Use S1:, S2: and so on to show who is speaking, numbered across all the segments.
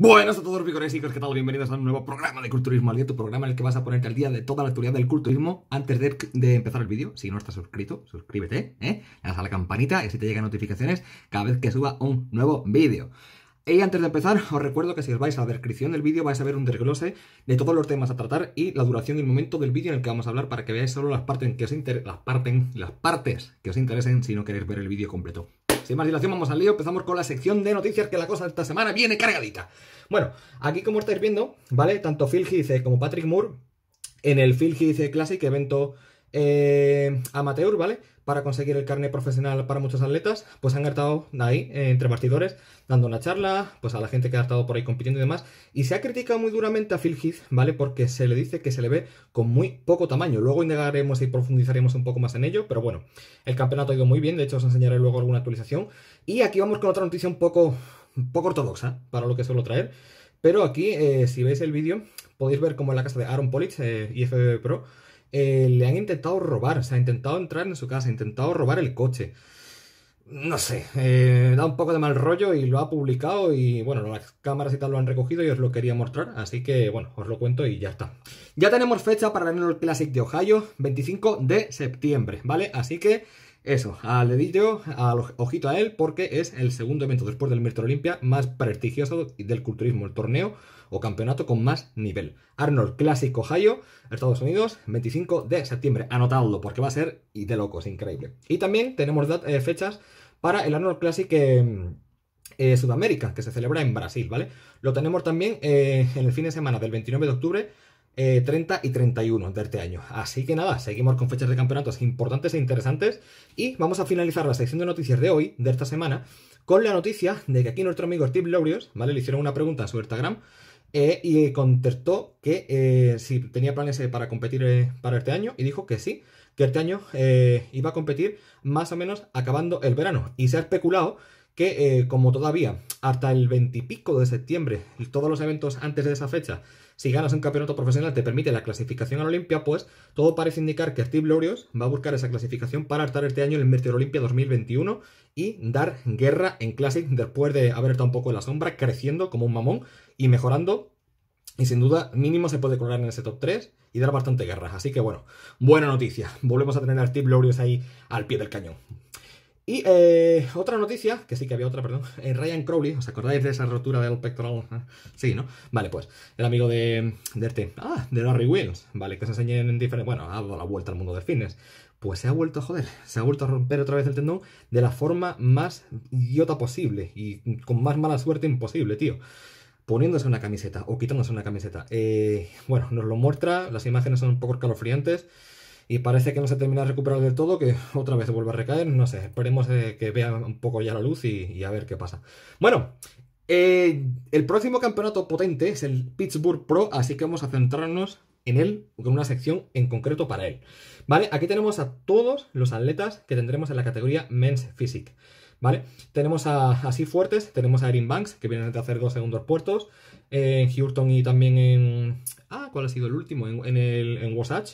S1: Buenas a todos, picones y ¿qué tal? Bienvenidos a un nuevo programa de Culturismo al tu programa en el que vas a ponerte al día de toda la actualidad del culturismo antes de, empezar el vídeo. Si no estás suscrito, suscríbete, ¿eh? Le das a la campanita y así te llegan notificaciones cada vez que suba un nuevo vídeo. Y antes de empezar, os recuerdo que si os vais a la descripción del vídeo vais a ver un desglose de todos los temas a tratar y la duración y el momento del vídeo en el que vamos a hablar para que veáis solo las partes que os las partes que os interesen si no queréis ver el vídeo completo. Sin más dilación, vamos al lío. Empezamos con la sección de noticias, que la cosa de esta semana viene cargadita. Bueno, aquí como estáis viendo, ¿vale? Tanto Phil Heath como Patrick Moore en el Phil Heath Classic, evento eh, amateur, ¿vale? para conseguir el carnet profesional para muchos atletas, pues han hartado ahí, eh, entre bastidores, dando una charla, pues a la gente que ha hartado por ahí compitiendo y demás. Y se ha criticado muy duramente a Phil Heath, ¿vale? Porque se le dice que se le ve con muy poco tamaño. Luego indagaremos y profundizaremos un poco más en ello, pero bueno, el campeonato ha ido muy bien, de hecho os enseñaré luego alguna actualización. Y aquí vamos con otra noticia un poco, poco ortodoxa, para lo que suelo traer. Pero aquí, eh, si veis el vídeo, podéis ver cómo en la casa de Aaron Politz, y eh, IFBB Pro, eh, le han intentado robar, se ha intentado entrar en su casa, ha intentado robar el coche. No sé, eh, da un poco de mal rollo y lo ha publicado y bueno, las cámaras y tal lo han recogido y os lo quería mostrar, así que bueno, os lo cuento y ya está. Ya tenemos fecha para el Classic de Ohio, 25 de septiembre, ¿vale? Así que eso, al dedillo, al ojito a él, porque es el segundo evento después del Mirtor Olimpia más prestigioso del culturismo, el torneo o campeonato con más nivel. Arnold Classic Ohio, Estados Unidos, 25 de septiembre. Anotadlo porque va a ser y de locos, increíble. Y también tenemos eh, fechas para el Arnold Classic. Em, eh, Sudamérica, que se celebra en Brasil, ¿vale? Lo tenemos también eh, en el fin de semana del 29 de octubre, 30 y 31 de este año. Así que nada, seguimos con fechas de campeonatos importantes e interesantes y vamos a finalizar la sección de noticias de hoy, de esta semana, con la noticia de que aquí nuestro amigo Steve Laurios, ¿vale? Le hicieron una pregunta en su Instagram eh, y contestó que eh, si tenía planes eh, para competir para este año y dijo que sí, que este año iba a competir más o menos acabando el verano. Y se ha especulado que como todavía hasta el 20 de septiembre y todos los eventos antes de esa fecha si ganas un campeonato profesional te permite la clasificación a la Olimpia, pues todo parece indicar que Steve Lorios va a buscar esa clasificación para estar este año en el Meteor Olimpia 2021 y dar guerra en Classic después de haber estado un poco en la sombra, creciendo como un mamón y mejorando y sin duda, mínimo se puede colgar en ese top 3 y dar bastante guerra. Así que bueno, buena noticia. Volvemos a tener a Steve Lorios ahí al pie del cañón. Y eh, otra noticia, que sí que había otra, perdón, en eh, Ryan Crowley, ¿os acordáis de esa rotura del pectoral? Ah, sí, ¿no? Vale, pues, el amigo de, de ah, de Larry Wills, vale, que se enseñe en diferentes... bueno, ha dado la vuelta al mundo del fitness, pues se ha vuelto a joder, se ha vuelto a romper otra vez el tendón de la forma más idiota posible y con más mala suerte imposible, tío poniéndose una camiseta o quitándose una camiseta. Eh, bueno, nos lo muestra, las imágenes son un poco calofriantes y parece que no se termina de recuperar del todo, que otra vez vuelve a recaer, no sé, esperemos eh, que vea un poco ya la luz y, a ver qué pasa. Bueno, eh, el próximo campeonato potente es el Pittsburgh Pro, así que vamos a centrarnos en él, con una sección en concreto para él. ¿Vale? Aquí tenemos a todos los atletas que tendremos en la categoría Men's Physique. Tenemos a, así fuertes, tenemos a Erin Banks, que viene a hacer dos segundos puertos, en Houston y también en... Ah, ¿cuál ha sido el último? En, el, Wasatch.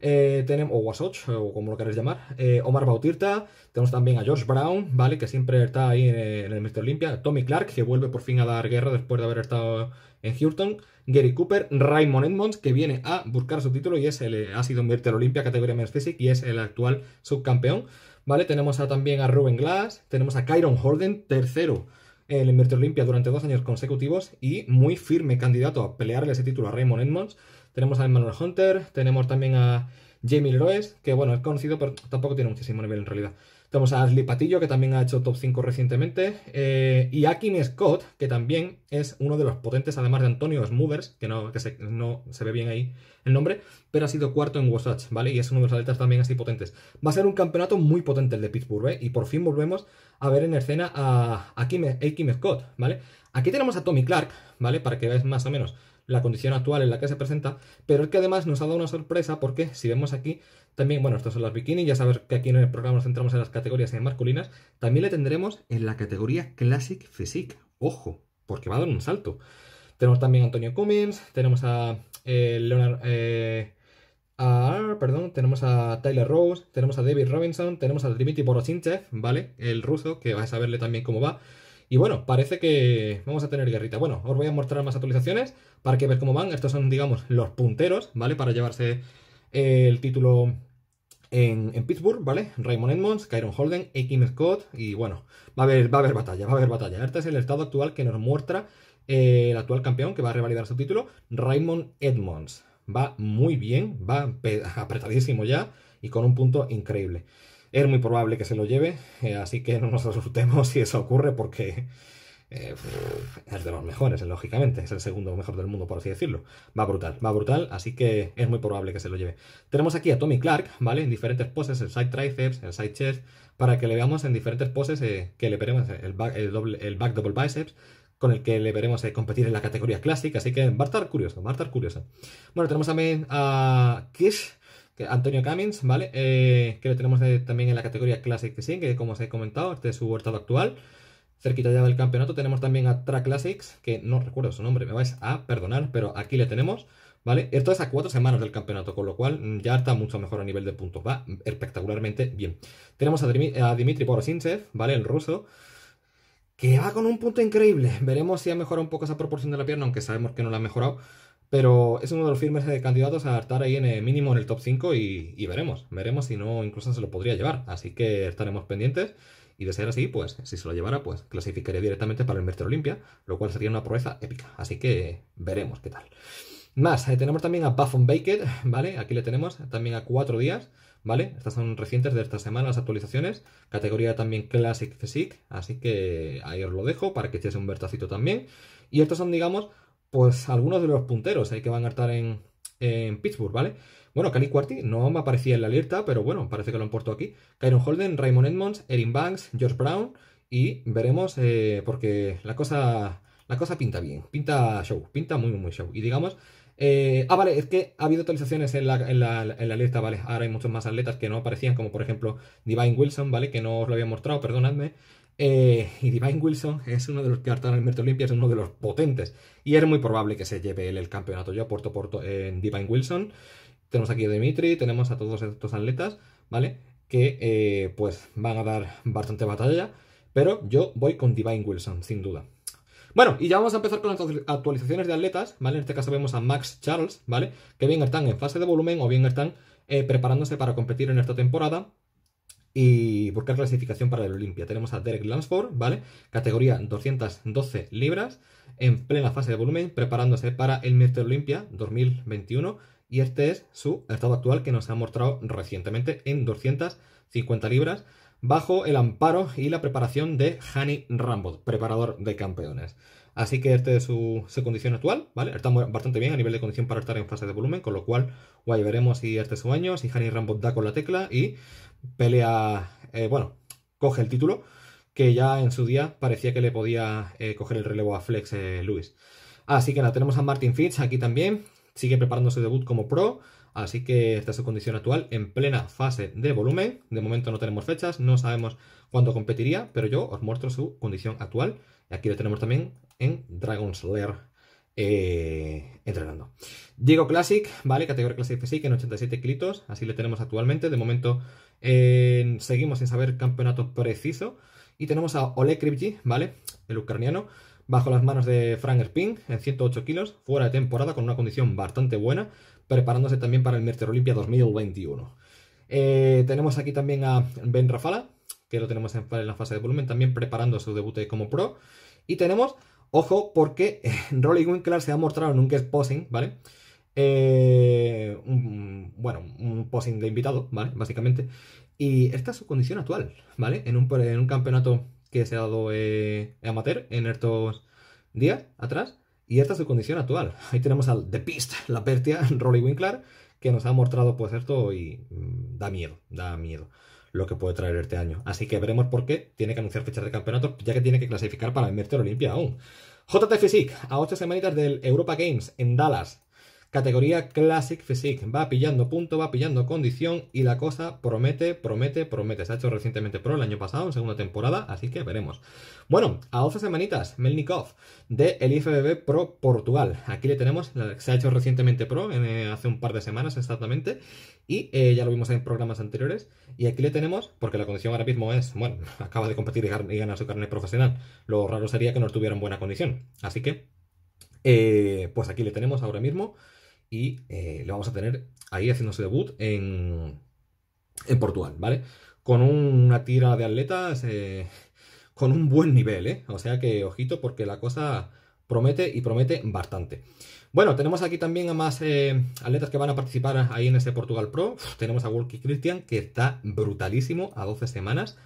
S1: Eh, tenemos, o Wasatch, o como lo querés llamar, eh, Omar Bautirta, tenemos también a George Brown, ¿vale? Que siempre está ahí en, el Mr. Olympia, Tommy Clark, que vuelve por fin a dar guerra después de haber estado en Houston, Gary Cooper, Raymond Edmonds, que viene a buscar su título y es el, ha sido Mr. Olympia categoría Men's y es el actual subcampeón. ¿vale? Tenemos también a Ruben Glass, tenemos a Kyron Horden, tercero en el invicto Olimpia durante dos años consecutivos y muy firme candidato a pelearle ese título a Raymond Edmonds. Tenemos a Emmanuel Hunter, tenemos también a Jamie Loes que bueno, es conocido, pero tampoco tiene muchísimo nivel en realidad. Tenemos a Ashley Patillo, que también ha hecho top 5 recientemente. Eh, y y kim Scott, que también es uno de los potentes, además de Antonio Smoothers, que, no, que se, no se ve bien ahí el nombre, pero ha sido cuarto en Wasatch, ¿vale? Y es uno de los atletas también así potentes. Va a ser un campeonato muy potente el de Pittsburgh, ¿eh? Y por fin volvemos a ver en escena a, a Kim, Scott, ¿vale? Aquí tenemos a Tommy Clark, ¿vale? Para que veáis más o menos la condición actual en la que se presenta, pero es que además nos ha dado una sorpresa porque si vemos aquí también, bueno, estas son las bikinis ya sabes que aquí en el programa nos centramos en las categorías eh, masculinas, también le tendremos en la categoría Classic Physique, ojo, porque va a dar un salto. Tenemos también a Antonio Cummins, tenemos a eh, Leonard... Eh, perdón, tenemos a Tyler Rose, tenemos a David Robinson, tenemos a Dimitri Borochinchev, ¿vale? El ruso, que vais a verle también cómo va. Y bueno, parece que vamos a tener guerrita. Bueno, os voy a mostrar más actualizaciones para que veáis cómo van. Estos son, digamos, los punteros, ¿vale? Para llevarse el título en, Pittsburgh, ¿vale? Raymond Edmonds, Kyron Holden, Kim Scott y bueno, va a haber, va a haber batalla, va a haber batalla. Este es el estado actual que nos muestra eh, el actual campeón que va a revalidar su título, Raymond Edmonds. Va muy bien, va apretadísimo ya y con un punto increíble es muy probable que se lo lleve, eh, así que no nos asustemos si eso ocurre porque eh, es de los mejores, lógicamente, es el segundo mejor del mundo, por así decirlo. Va brutal, va brutal, así que es muy probable que se lo lleve. Tenemos aquí a Tommy Clark, ¿vale? En diferentes poses, el side triceps, el side chest, para que le veamos en diferentes poses eh, que le veremos el back, doble, el back double biceps, con el que le veremos competir en la categoría clásica, así que va a estar curioso, va a estar curioso. Bueno, tenemos también a Kish, Antonio Cummings, ¿vale? Eh, que lo tenemos también en la categoría Classic sí, que como os he comentado, este es su estado actual. Cerquita ya del campeonato tenemos también a Track Classics, que no recuerdo su nombre, me vais a perdonar, pero aquí le tenemos, ¿vale? Esto es a cuatro semanas del campeonato, con lo cual mm, ya está mucho mejor a nivel de puntos, va espectacularmente bien. Tenemos a, a Dmitry ¿vale? El ruso que va con un punto increíble. Veremos si ha mejorado un poco esa proporción de la pierna, aunque sabemos que no la ha mejorado. Pero es uno de los firmes eh, candidatos a estar ahí en el eh, mínimo en el top 5 y, veremos. Veremos si no incluso se lo podría llevar. Así que estaremos pendientes. Y de ser así, pues si se lo llevara, pues clasificaría directamente para el Mercer Olimpia, lo cual sería una proeza épica. Así que veremos qué tal. Más, eh, tenemos también a Buffon Baked, ¿vale? Aquí le tenemos, también a cuatro días, ¿vale? Estas son recientes de esta semana, las actualizaciones. Categoría también Classic Physique, así que ahí os lo dejo para que estéis un vertacito también. Y estos son, digamos, pues algunos de los punteros que van a estar en, Pittsburgh, ¿vale? Bueno, Cali Cuarti, no me aparecía en la alerta, pero bueno, parece que lo han puesto aquí. Kyron Holden, Raymond Edmonds, Erin Banks, George Brown y veremos eh, porque la cosa, la cosa pinta bien, pinta show, pinta muy, muy, show. Y digamos, eh, ah, vale, es que ha habido actualizaciones en la, en, la, en la alerta, ¿vale? Ahora hay muchos más atletas que no aparecían, como por ejemplo Divine Wilson, ¿vale? Que no os lo había mostrado, perdonadme. Eh, y Divine Wilson es uno de los que ahora en el Olimpia es uno de los potentes. Y es muy probable que se lleve el campeonato. Yo aporto por en Divine Wilson. Tenemos aquí a Dimitri, tenemos a todos estos atletas, ¿vale? Que eh, pues van a dar bastante batalla. Pero yo voy con Divine Wilson, sin duda. Bueno, y ya vamos a empezar con las actualizaciones de atletas, ¿vale? En este caso vemos a Max Charles, ¿vale? Que bien están en fase de volumen o bien están eh, preparándose para competir en esta temporada y buscar clasificación para el Olimpia. Tenemos a Derek Lansford, ¿vale? Categoría 212 libras, en plena fase de volumen, preparándose para el Mr. Olimpia 2021. Y este es su estado actual que nos ha mostrado recientemente en 250 libras, bajo el amparo y la preparación de Hani Rambo, preparador de campeones. Así que este es su, condición actual, ¿vale? Está bastante bien a nivel de condición para estar en fase de volumen, con lo cual, guay, veremos si este es su año, si Harry Rambo da con la tecla y pelea, eh, bueno, coge el título, que ya en su día parecía que le podía eh, coger el relevo a Flex eh, Luis Lewis. Así que nada, tenemos a Martin Fitz aquí también, sigue preparando su debut como pro, así que esta es su condición actual en plena fase de volumen. De momento no tenemos fechas, no sabemos cuándo competiría, pero yo os muestro su condición actual. Y aquí lo tenemos también en Dragon's Lair eh, entrenando. Diego Classic, ¿vale? Categoría Classic sí en 87 kilos así le tenemos actualmente. De momento seguimos sin saber campeonato preciso. Y tenemos a Ole Kripji, ¿vale? El ucraniano, bajo las manos de Frank Spin. en 108 kilos, fuera de temporada, con una condición bastante buena, preparándose también para el Merter Olimpia 2021. Eh, tenemos aquí también a Ben Rafala, que lo tenemos en la fase de volumen, también preparando su debut como pro. Y tenemos Ojo, porque eh, Rolly Winkler se ha mostrado en un guest posing, ¿vale? Eh, un, bueno, un posing de invitado, ¿vale? Básicamente. Y esta es su condición actual, ¿vale? En un, en un campeonato que se ha dado eh, amateur en estos días atrás. Y esta es su condición actual. Ahí tenemos al The Beast, la bestia, Rolly Winkler, que nos ha mostrado pues esto y mm, da miedo, da miedo lo que puede traer este año. Así que veremos por qué tiene que anunciar fechas de campeonato, ya que tiene que clasificar para el la Olimpia aún. JT physique a ocho semanitas del Europa Games en Dallas. Categoría Classic Physique. Va pillando punto, va pillando condición y la cosa promete, promete, promete. Se ha hecho recientemente pro el año pasado, en segunda temporada, así que veremos. Bueno, a 11 semanitas, Melnikov de el IFBB Pro Portugal. Aquí le tenemos, se ha hecho recientemente pro, eh, hace un par de semanas exactamente, y eh, ya lo vimos en programas anteriores. Y aquí le tenemos, porque la condición ahora mismo es, bueno, acaba de competir y ganar su carnet profesional. Lo raro sería que no estuviera en buena condición. Así que, eh, pues aquí le tenemos ahora mismo y eh, lo vamos a tener ahí haciendo su debut en, en Portugal, ¿vale? Con una tira de atletas, eh, con un buen nivel, ¿eh? O sea que ojito porque la cosa promete y promete bastante. Bueno, tenemos aquí también a más eh, atletas que van a participar ahí en ese Portugal Pro. tenemos a Walkie Christian, que está brutalísimo a 12 semanas.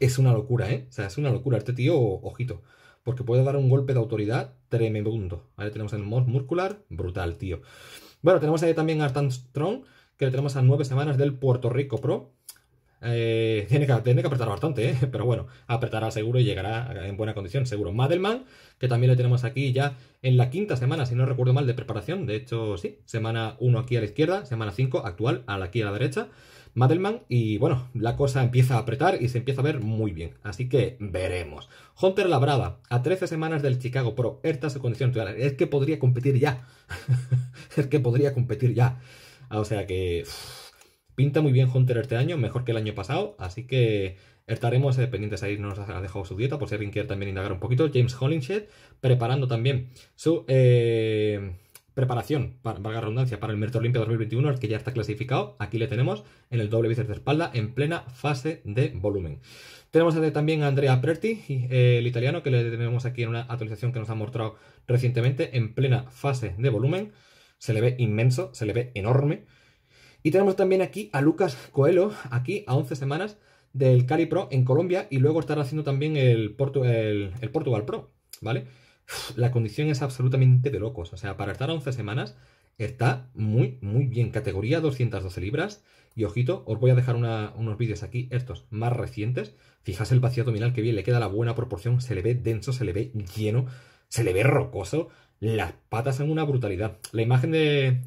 S1: es una locura, ¿eh? O sea, es una locura. Este tío, ojito porque puede dar un golpe de autoridad tremendo. Ahí tenemos el Mod Muscular, brutal, tío. Bueno, tenemos ahí también a Stan Strong, que le tenemos a nueve semanas del Puerto Rico Pro. Eh, tiene, que, tiene, que, apretar bastante, ¿eh? pero bueno, apretará seguro y llegará en buena condición, seguro. Madelman, que también le tenemos aquí ya en la quinta semana, si no recuerdo mal, de preparación. De hecho, sí, semana 1 aquí a la izquierda, semana 5 actual aquí a la derecha. Madelman. Y bueno, la cosa empieza a apretar y se empieza a ver muy bien. Así que veremos. Hunter Labrada, a 13 semanas del Chicago Pro. Esta su condición Es que podría competir ya. es que podría competir ya. Ah, o sea que. pinta muy bien Hunter este año, mejor que el año pasado. Así que. Estaremos eh, pendientes ahí, nos ha dejado su dieta, por si alguien quiere también indagar un poquito. James Hollingshed, preparando también su eh, preparación, para, valga redundancia, para el Merced Olimpia 2021, el que ya está clasificado. Aquí le tenemos en el doble bíceps de espalda en plena fase de volumen. Tenemos también a Andrea pretti, eh, el italiano, que le tenemos aquí en una actualización que nos ha mostrado recientemente en plena fase de volumen. Se le ve inmenso, se le ve enorme. Y tenemos también aquí a Lucas Coelho, aquí a 11 semanas del Cali Pro en Colombia y luego estará haciendo también el, el Portugal Pro, ¿vale? la condición es absolutamente de locos. O sea, para estar a 11 semanas está muy, muy bien. Categoría 212 libras. Y ojito, os voy a dejar unos vídeos aquí, estos más recientes. Fijaos el vacío abdominal que bien, le queda la buena proporción. Se le ve denso, se le ve lleno, se le ve rocoso. Las patas son una brutalidad. La imagen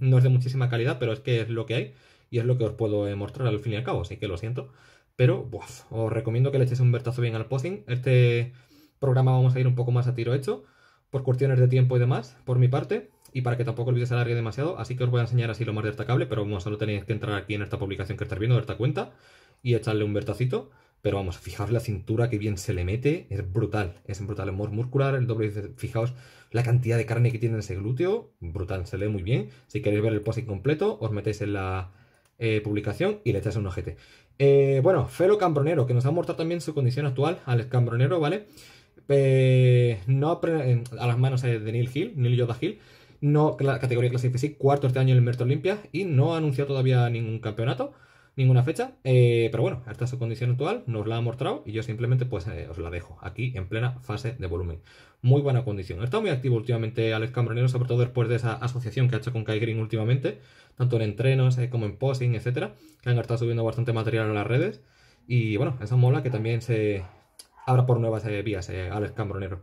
S1: no es de muchísima calidad, pero es que es lo que hay. Y es lo que os puedo mostrar al fin y al cabo, así que lo siento. Pero, os recomiendo que le echéis un vertazo bien al posting. Este programa vamos a ir un poco más a tiro hecho por cuestiones de tiempo y demás, por mi parte, y para que tampoco el vídeo se alargue demasiado, así que os voy a enseñar así lo más destacable, pero vamos, solo tenéis que entrar aquí en esta publicación que estáis viendo, esta cuenta, y echarle un vertacito, pero vamos, fijaos la cintura que bien se le mete, es brutal, es brutal, el muscular, el doble, fijaos la cantidad de carne que tiene en ese glúteo, brutal, se lee muy bien, si queréis ver el pose completo, os metéis en la... Eh, publicación y le echáis un ojete. Eh, bueno, Felo Cambronero, que nos ha mostrado también su condición actual al Cambronero, ¿vale? no a las manos eh, de Neil Hill, Neil Yoda Hill, no la categoría Classic cuarto este año en el Merto Olimpia y no ha anunciado todavía ningún campeonato, ninguna fecha, eh, pero bueno, esta es su condición actual, nos la ha mostrado y yo simplemente pues eh, os la dejo aquí en plena fase de volumen. Muy buena condición. Está muy activo últimamente Alex Cambronero, sobre todo después de esa asociación que ha hecho con Kai Green últimamente, tanto en entrenos como en posing, etcétera, que han estado subiendo bastante material en las redes. Y bueno, esa mola que también se, Ahora por nuevas eh, vías, eh, Alex Cambronero.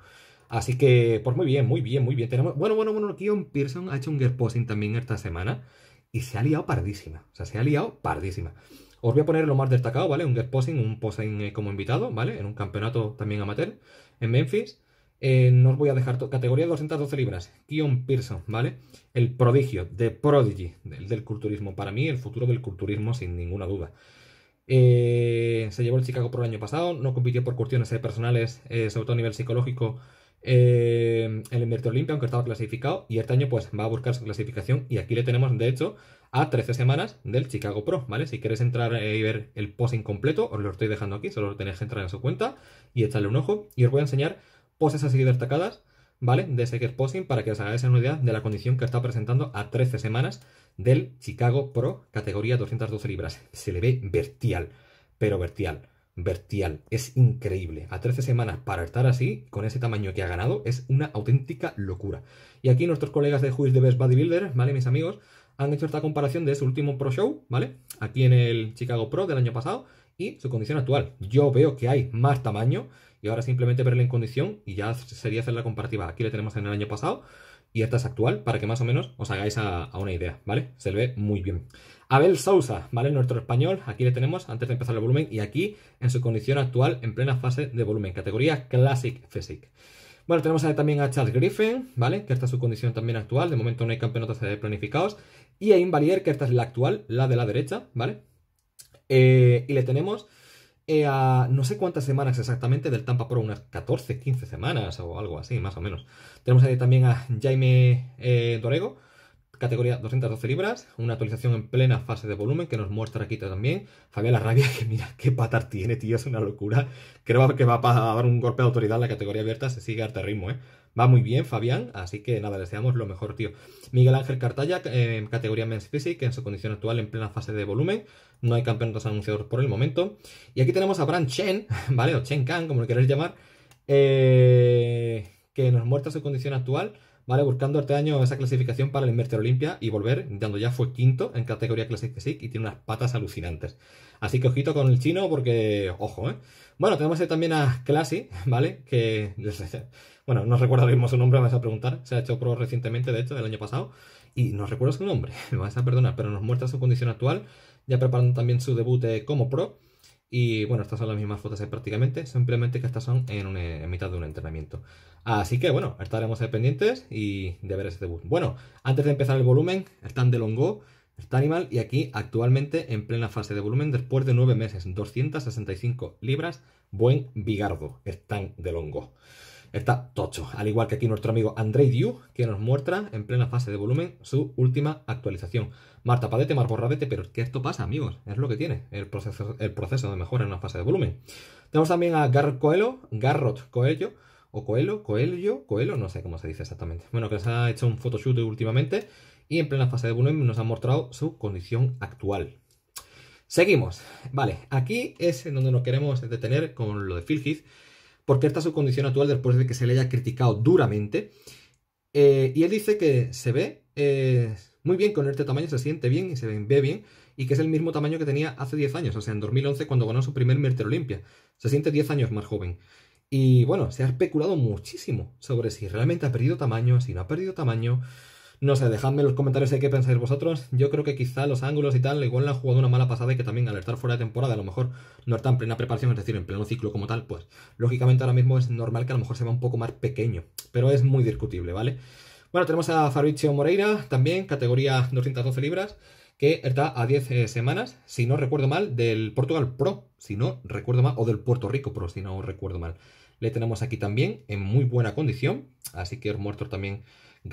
S1: Así que, pues muy bien, muy bien, muy bien. Tenemos, bueno, bueno, bueno, Kion Pearson ha hecho un gear también esta semana y se ha liado pardísima. O sea, se ha liado pardísima. Os voy a poner lo más destacado, ¿vale? Un guest un POSING eh, como invitado, ¿vale? En un campeonato también amateur en Memphis. no os voy a dejar categoría 212 libras. Kion Pearson, ¿vale? El prodigio de Prodigy, del culturismo. Para mí, el futuro del culturismo, sin ninguna duda. Eh, se llevó el Chicago Pro el año pasado, no compitió por cuestiones eh, personales, eh, sobre todo a nivel psicológico, en el Invierto Olimpia, aunque estaba clasificado, y este año pues va a buscar su clasificación, y aquí le tenemos, de hecho, a 13 semanas del Chicago Pro, ¿vale? Si quieres entrar y ver el posing completo, os lo estoy dejando aquí, solo tenéis que entrar en su cuenta y echarle un ojo, y os voy a enseñar poses a seguir destacadas, ¿vale? De ese posing para que os hagáis una idea de la condición que está presentando a 13 semanas del Chicago Pro, categoría 212 libras. Se le ve vertial, pero vertial, vertial. Es increíble. A 13 semanas para estar así, con ese tamaño que ha ganado, es una auténtica locura. Y aquí nuestros colegas de Juiz de Best Bodybuilder, ¿vale, mis amigos? Han hecho esta comparación de su último Pro Show, ¿vale? Aquí en el Chicago Pro del año pasado y su condición actual. Yo veo que hay más tamaño y ahora simplemente verle en condición y ya sería hacer la comparativa. Aquí le tenemos en el año pasado y esta es actual, para que más o menos os hagáis a, una idea, ¿vale? Se le ve muy bien. Abel Sousa, ¿vale? Nuestro español, aquí le tenemos antes de empezar el volumen y aquí en su condición actual en plena fase de volumen, categoría Classic Physique. Bueno, tenemos también a Charles Griffin, ¿vale? Que esta es su condición también actual, de momento no hay campeonatos planificados. Y a Invalier, que esta es la actual, la de la derecha, ¿vale? Eh, y le tenemos eh, a no sé cuántas semanas exactamente del Tampa Pro, unas 14, 15 semanas o algo así, más o menos. Tenemos ahí también a Jaime eh, Dorego, categoría 212 libras, una actualización en plena fase de volumen que nos muestra aquí también. La rabia que mira qué patar tiene, tío, es una locura. Creo que va a dar un golpe de autoridad en la categoría abierta, se sigue a ritmo, ¿eh? va muy bien, Fabián. Así que nada, deseamos lo mejor, tío. Miguel Ángel Cartaya, en categoría Men's Physique, en su condición actual, en plena fase de volumen. No hay campeonatos anunciados por el momento. Y aquí tenemos a Bran Chen, ¿vale? O Chen Kang, como lo queréis llamar, eh, que nos muestra su condición actual ¿vale? Buscando este año esa clasificación para el Inverter Olimpia y volver, dando ya fue quinto en categoría Classic Classic y tiene unas patas alucinantes. Así que ojito con el chino porque, ojo, ¿eh? Bueno, tenemos también a Classy, ¿vale? Que, bueno, no recuerdo mismo su nombre, me vas a preguntar. Se ha hecho pro recientemente, de hecho, del año pasado. Y no recuerdo su nombre, me vas a perdonar, pero nos muestra su condición actual, ya preparando también su debut eh, como pro. Y bueno, estas son las mismas fotos prácticamente, simplemente que estas son en, mitad de un entrenamiento. Así que bueno, estaremos pendientes y de ver ese debut. Bueno, antes de empezar el volumen, están de Longo, está Animal y aquí actualmente en plena fase de volumen después de nueve meses, 265 libras, buen bigardo, están de Longo. Está tocho, al igual que aquí nuestro amigo Andrei Diu, que nos muestra en plena fase de volumen su última actualización. Marta Padete, mar borradete, pero ¿qué esto pasa, amigos. Es lo que tiene el proceso, el proceso de mejora en una fase de volumen. Tenemos también a gar Coelho, Garrot Coelho, o Coelho, Coelho, Coelho, no sé cómo se dice exactamente. Bueno, que nos ha hecho un photoshoot últimamente y en plena fase de volumen nos ha mostrado su condición actual. Seguimos. Vale, aquí es en donde nos queremos detener con lo de Philheath, porque esta es su condición actual después de que se le haya criticado duramente. Eh, y él dice que se ve eh, muy bien con este tamaño, se siente bien y se ve bien, y que es el mismo tamaño que tenía hace 10 años, o sea, en 2011 cuando ganó su primer Merter Olimpia. Se siente 10 años más joven. Y bueno, se ha especulado muchísimo sobre si realmente ha perdido tamaño, si no ha perdido tamaño. No sé, dejadme en los comentarios de qué pensáis vosotros. Yo creo que quizá los ángulos y tal, igual le han jugado una mala pasada y que también al estar fuera de temporada a lo mejor no está en plena preparación, es decir, en pleno ciclo como tal, pues lógicamente ahora mismo es normal que a lo mejor se vea un poco más pequeño. Pero es muy discutible, ¿vale? Bueno, tenemos a Fabricio Moreira también, categoría 212 libras, que está a 10 eh, semanas, si no recuerdo mal, del Portugal Pro, si no recuerdo mal, o del Puerto Rico Pro, si no recuerdo mal. Le tenemos aquí también en muy buena condición, así que muerto también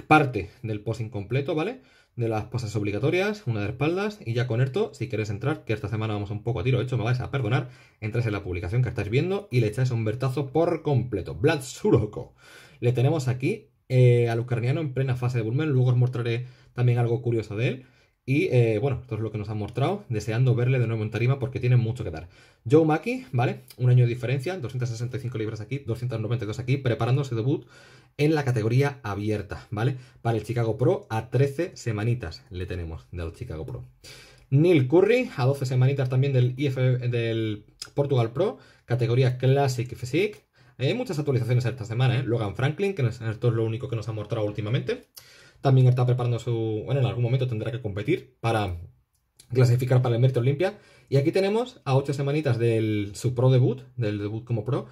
S1: parte del posing completo, ¿vale? De las poses obligatorias, una de espaldas, y ya con esto, si quieres entrar, que esta semana vamos un poco a tiro hecho, me vais a perdonar, entras en la publicación que estáis viendo y le echáis un vertazo por completo. Vlad Suroko. Le tenemos aquí eh, a al en plena fase de volumen. Luego os mostraré también algo curioso de él. Y eh, bueno, esto es lo que nos han mostrado, deseando verle de nuevo en tarima porque tiene mucho que dar. Joe Maki, ¿vale? Un año de diferencia, 265 libras aquí, 292 aquí, preparándose debut en la categoría abierta, ¿vale? Para el Chicago Pro a 13 semanitas le tenemos del Chicago Pro. Neil Curry a 12 semanitas también del, del Portugal Pro, categoría Classic Physique. Hay muchas actualizaciones esta semana, ¿eh? Logan Franklin, que esto es lo único que nos ha mostrado últimamente. También está preparando su... Bueno, en algún momento tendrá que competir para clasificar para el Mérito Olimpia. Y aquí tenemos a ocho semanitas del su pro debut, del debut como pro,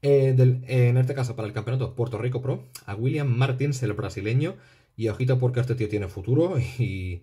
S1: eh, en este caso para el campeonato Puerto Rico Pro, a William Martins, el brasileño. Y ojito porque este tío tiene futuro y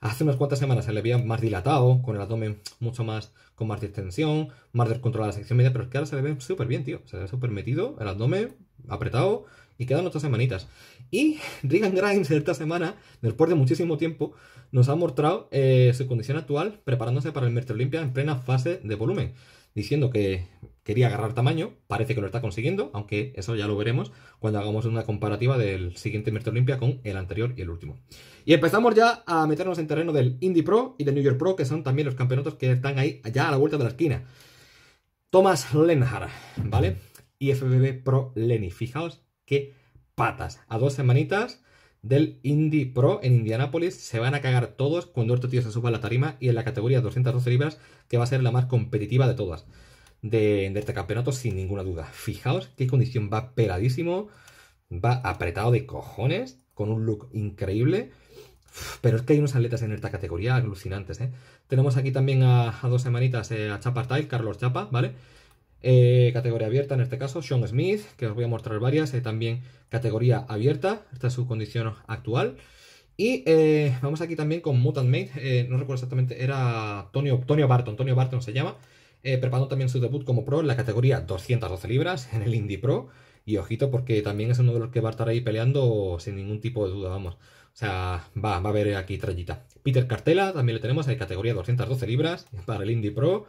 S1: Hace unas cuantas semanas se le veía más dilatado, con el abdomen mucho más, con más distensión, más descontrolada la sección media, pero es que ahora se le ve súper bien, tío. Se le ve súper metido, el abdomen apretado, y quedan otras semanitas. Y Regan Grimes esta semana, después de muchísimo tiempo, nos ha mostrado eh, su condición actual preparándose para el Merter Olympia en plena fase de volumen diciendo que quería agarrar tamaño, parece que lo está consiguiendo, aunque eso ya lo veremos cuando hagamos una comparativa del siguiente Mr. Olimpia con el anterior y el último. Y empezamos ya a meternos en terreno del Indy Pro y del New York Pro, que son también los campeonatos que están ahí ya a la vuelta de la esquina. Thomas Lenhara, ¿vale? Y FBB Pro Lenny, fijaos qué patas, a dos semanitas del Indie Pro en Indianápolis. Se van a cagar todos cuando este Tío se suba a la tarima y en la categoría 212 libras, que va a ser la más competitiva de todas de, este campeonato, sin ninguna duda. Fijaos qué condición va peladísimo, va apretado de cojones, con un look increíble. Pero es que hay unos atletas en esta categoría alucinantes, ¿eh? Tenemos aquí también a, dos semanitas eh, a Chapa Style, Carlos Chapa, ¿vale? Eh, categoría abierta en este caso, Sean Smith, que os voy a mostrar varias. Eh, también categoría abierta, esta es su condición actual. Y eh, vamos aquí también con Mutant Mate, no recuerdo exactamente, era Tonio, Barton, Tonio Barton se llama. preparando también su debut como pro en la categoría 212 libras en el Indie Pro. Y ojito, porque también es uno de los que va a estar ahí peleando sin ningún tipo de duda, vamos. O sea, va, va a haber aquí trayita. Peter Cartela también le tenemos en categoría 212 libras para el Indie Pro.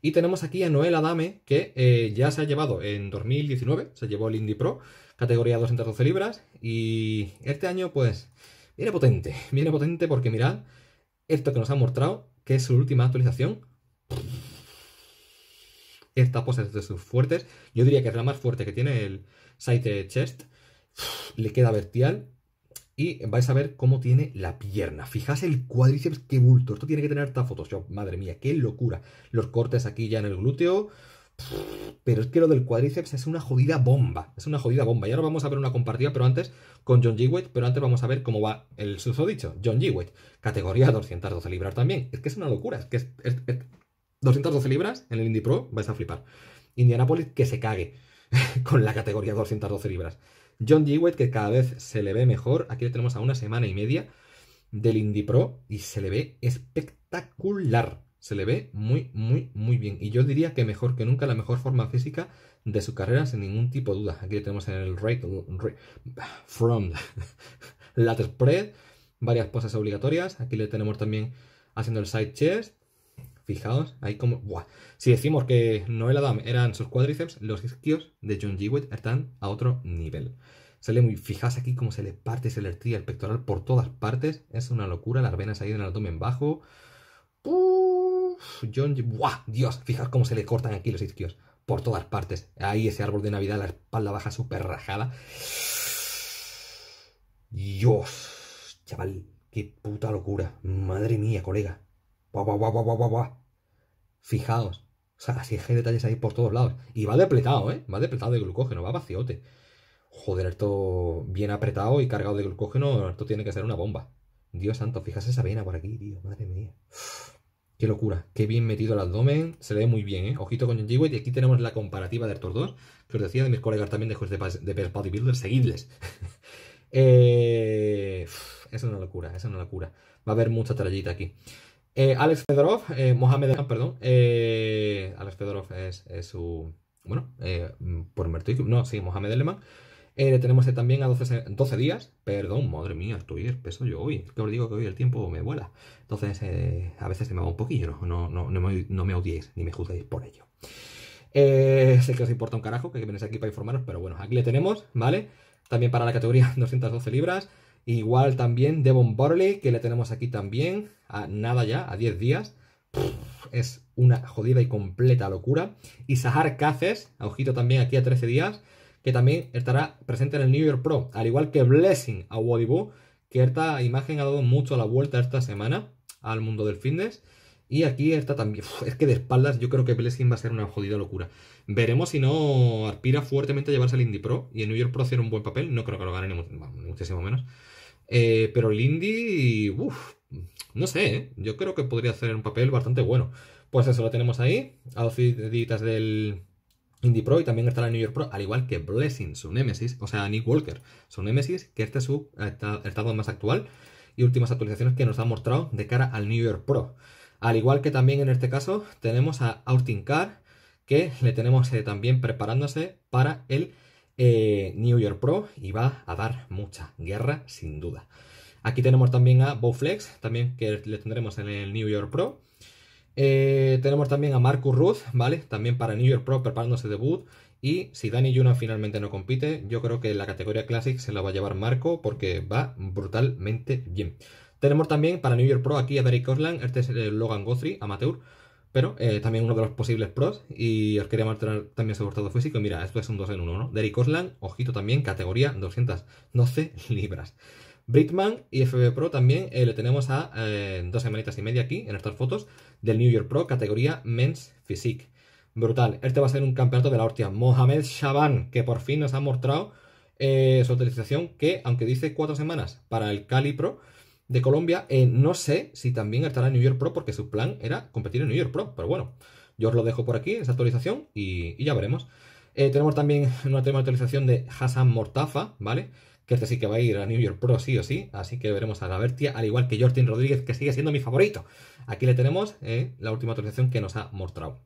S1: Y tenemos aquí a Noel Adame, que eh, ya se ha llevado en 2019, se llevó el Indie Pro, categoría 212 libras. Y este año, pues, viene potente, viene potente porque mirad esto que nos ha mostrado, que es su última actualización. Esta pose de sus fuertes. Yo diría que es la más fuerte que tiene el Site Chest. Le queda vertial. Y vais a ver cómo tiene la pierna. Fijaos el cuádriceps, qué bulto. Esto tiene que tener esta Photoshop. Madre mía, qué locura. Los cortes aquí ya en el glúteo. Pero es que lo del cuádriceps es una jodida bomba. Es una jodida bomba. Y ahora vamos a ver una compartida, pero antes con John G. Pero antes vamos a ver cómo va el susodicho. John G. categoría 212 libras también. Es que es una locura. Es que es, 212 libras en el Indie Pro, vais a flipar. Indianapolis que se cague con la categoría 212 libras. John White, que cada vez se le ve mejor. Aquí le tenemos a una semana y media del Indie Pro y se le ve espectacular. Se le ve muy, muy, muy bien. Y yo diría que mejor que nunca, la mejor forma física de su carrera, sin ningún tipo de duda. Aquí le tenemos en el right, from Latter, spread, varias poses obligatorias. Aquí le tenemos también haciendo el side chest Fijaos, ahí como. Buah. Si decimos que Noel Adam eran sus cuádriceps, los isquios de John Jewett están a otro nivel. Sale muy. Fijaos aquí cómo se le parte, se le el pectoral por todas partes. Es una locura. Las venas ahí en el abdomen bajo. Uf, John. ¡Buah! Dios, fijaos cómo se le cortan aquí los isquios. Por todas partes. Ahí ese árbol de Navidad, la espalda baja súper rajada. Dios, chaval. Qué puta locura. Madre mía, colega. Fijaos. O sea, así hay detalles ahí por todos lados. Y va depletado, ¿eh? Va depletado de glucógeno, va vaciote. Joder, esto bien apretado y cargado de glucógeno, esto tiene que ser una bomba. Dios santo, fijaos esa vena por aquí, tío, madre mía. qué locura, qué bien metido el abdomen, se le ve muy bien, ¿eh? Ojito con John Y aquí tenemos la comparativa de estos dos, que os decía de mis colegas también de Juez de, Bodybuilder, seguidles. eh, es una locura, es una locura. Va a haber mucha trayita aquí. Eh, Alex Fedorov, eh, Mohamed perdón. Eh, Alex Fedorov es, su. Bueno, por vertículo, no, sí, Mohamed Eleman. le tenemos también a 12, días. Perdón, madre mía, estoy peso yo hoy. Es que os digo que hoy el tiempo me vuela. Entonces, a veces se me va un poquillo. No, me, odiéis ni me juzguéis por ello. sé que os importa un carajo que vienes aquí para informaros, pero bueno, aquí le tenemos, ¿vale? También para la categoría 212 libras. Igual también Devon Burley, que le tenemos aquí también, a nada ya, a 10 días. Es una jodida y completa locura. Y Sahar Caces, a ojito también aquí a 13 días, que también estará presente en el New York Pro, al igual que Blessing a Wodibu, que esta imagen ha dado mucho la vuelta esta semana al mundo del fitness. Y aquí está también. Es que de espaldas yo creo que Blessing va a ser una jodida locura. Veremos si no aspira fuertemente a llevarse al Indie Pro y el New York Pro hacer un buen papel. No creo que lo gane ni, muchísimo menos. Eh, pero pero Lindy, uff, no sé, ¿eh? yo creo que podría hacer un papel bastante bueno. Pues eso lo tenemos ahí, a dos editas del Indie Pro y también está la New York Pro, al igual que Blessing, su Nemesis, o sea, Nick Walker, su Nemesis, que este es su estado más actual y últimas actualizaciones que nos ha mostrado de cara al New York Pro. Al igual que también en este caso tenemos a Austin Carr, que le tenemos eh, también preparándose para el eh, New York Pro y va a dar mucha guerra, sin duda. Aquí tenemos también a Bowflex, también que le tendremos en el New York Pro. Eh, tenemos también a Marcus Ruth, ¿vale? También para New York Pro preparándose debut. Y si Danny Yuna finalmente no compite, yo creo que la categoría Classic se la va a llevar Marco porque va brutalmente bien. Tenemos también para New York Pro aquí a Derek Osland, este es el Logan Guthrie, amateur. Pero eh, también uno de los posibles pros, y os quería mostrar también su cortado físico. Mira, esto es un 2 en 1, ¿no? Derek Osland, ojito también, categoría 212 libras. Britman y FB Pro también eh, le tenemos a eh, dos semanitas y media aquí en estas fotos del New York Pro, categoría Men's Physique. Brutal. Este va a ser un campeonato de la hostia. Mohamed Shaban, que por fin nos ha mostrado su utilización, que aunque dice cuatro semanas para el Cali Pro, de Colombia. Eh, no sé si también estará en New York Pro porque su plan era competir en New York Pro, pero bueno, yo os lo dejo por aquí, esa actualización, y, ya veremos. Eh, tenemos también una tema actualización de Hassan Mortafa, ¿vale? Que este sí que va a ir a New York Pro sí o sí, así que veremos a la Bertia, al igual que Jortin Rodríguez, que sigue siendo mi favorito. Aquí le tenemos eh, la última actualización que nos ha mostrado.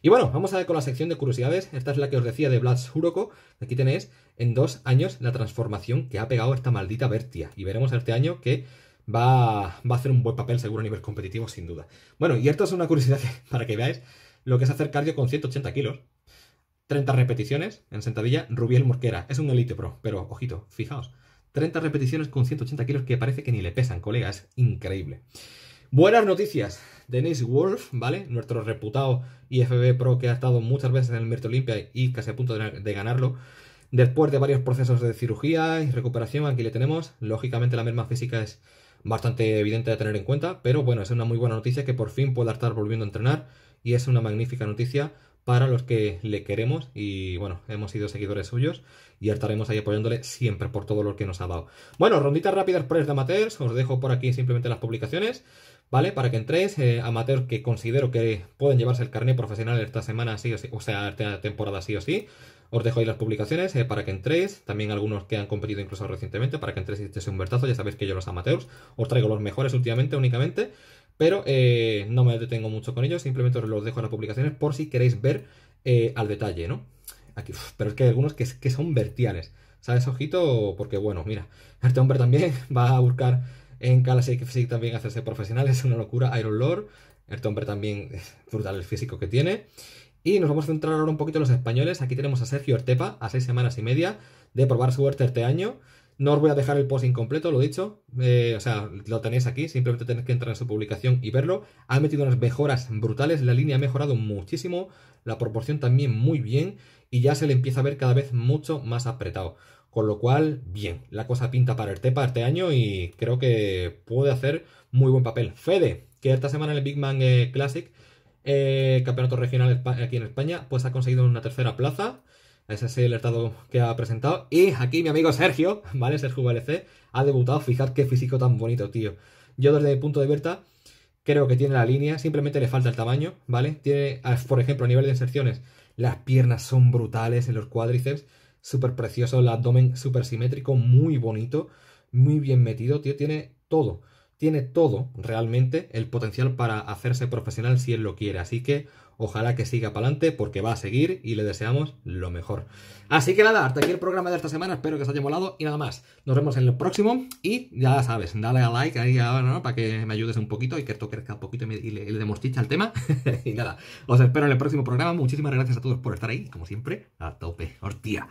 S1: Y bueno, vamos a ver con la sección de curiosidades. Esta es la que os decía de Vlad Suroko. Aquí tenéis en dos años la transformación que ha pegado esta maldita Bertia Y veremos este año que va, va a hacer un buen papel seguro a nivel competitivo, sin duda. Bueno, y esto es una curiosidad para que veáis lo que es hacer cardio con 180 kilos. 30 repeticiones en sentadilla, Rubiel Morquera. Es un Elite Pro, pero ojito, fijaos. 30 repeticiones con 180 kilos que parece que ni le pesan, colega, es increíble. Buenas noticias. Denis Wolf, ¿vale? Nuestro reputado IFB Pro que ha estado muchas veces en el Mirto Olimpia y casi a punto de, ganarlo. Después de varios procesos de cirugía y recuperación, aquí le tenemos. Lógicamente la misma física es bastante evidente de tener en cuenta, pero bueno, es una muy buena noticia que por fin pueda estar volviendo a entrenar y es una magnífica noticia para los que le queremos y bueno, hemos sido seguidores suyos y estaremos ahí apoyándole siempre por todo lo que nos ha dado. Bueno, ronditas rápidas por de amateurs, os dejo por aquí simplemente las publicaciones, ¿vale? Para que entréis, eh, amateurs que considero que pueden llevarse el carnet profesional esta semana sí o sí, o sea, esta temporada sí o sí, os dejo ahí las publicaciones eh, para que entréis, también algunos que han competido incluso recientemente, para que entréis y echéis un vertazo, ya sabéis que yo los amateurs os traigo los mejores últimamente únicamente, pero eh, no me detengo mucho con ellos, simplemente os los dejo en las publicaciones por si queréis ver eh, al detalle, ¿no? Aquí, pero es que hay algunos que, que son vertiales, ¿sabes? Ojito, porque bueno, mira, el este hombre también va a buscar en Cala Physique también hacerse profesional, es una locura, Iron Lord, este hombre también, brutal el físico que tiene. Y nos vamos a centrar ahora un poquito en los españoles. Aquí tenemos a Sergio Ortepa, a seis semanas y media, de probar suerte este año. No os voy a dejar el post incompleto, lo he dicho. Eh, o sea, lo tenéis aquí, simplemente tenéis que entrar en su publicación y verlo. Ha metido unas mejoras brutales, la línea ha mejorado muchísimo, la proporción también muy bien y ya se le empieza a ver cada vez mucho más apretado. Con lo cual, bien, la cosa pinta para Ortepa este año y creo que puede hacer muy buen papel. Fede, que esta semana en el Big Man eh, Classic eh, campeonato regional aquí en España, pues ha conseguido una tercera plaza. Ese es el estado que ha presentado. Y aquí mi amigo Sergio, ¿vale? Sergio VLC, eh, ha debutado. Fijad qué físico tan bonito, tío. Yo desde mi punto de vista creo que tiene la línea, simplemente le falta el tamaño, ¿vale? Tiene, por ejemplo, a nivel de inserciones, las piernas son brutales en los cuádriceps, súper precioso, el abdomen súper simétrico, muy bonito, muy bien metido, tío, tiene todo tiene todo realmente el potencial para hacerse profesional si él lo quiere. Así que ojalá que siga para adelante porque va a seguir y le deseamos lo mejor. Así que nada, hasta aquí el programa de esta semana. Espero que os haya molado y nada más. Nos vemos en el próximo y ya sabes, dale a like ahí ahora para que me ayudes un poquito y que esto crezca un poquito y, le, le demos chicha al tema. y nada, os espero en el próximo programa. Muchísimas gracias a todos por estar ahí, como siempre, a tope. Hostia.